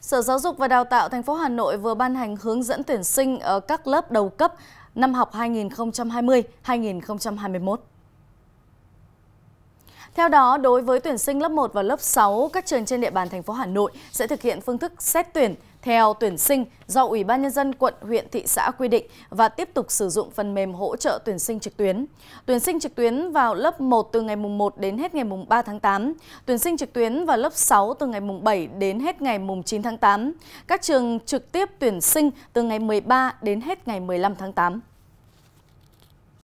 Sở Giáo dục và Đào tạo thành phố Hà Nội vừa ban hành hướng dẫn tuyển sinh ở các lớp đầu cấp năm học 2020-2021. Theo đó, đối với tuyển sinh lớp 1 và lớp 6, các trường trên địa bàn thành phố Hà Nội sẽ thực hiện phương thức xét tuyển theo tuyển sinh do Ủy ban Nhân dân quận, huyện, thị xã quy định và tiếp tục sử dụng phần mềm hỗ trợ tuyển sinh trực tuyến. Tuyển sinh trực tuyến vào lớp 1 từ ngày mùng 1 đến hết ngày mùng 3 tháng 8, tuyển sinh trực tuyến vào lớp 6 từ ngày mùng 7 đến hết ngày mùng 9 tháng 8. Các trường trực tiếp tuyển sinh từ ngày 13 đến hết ngày 15 tháng 8.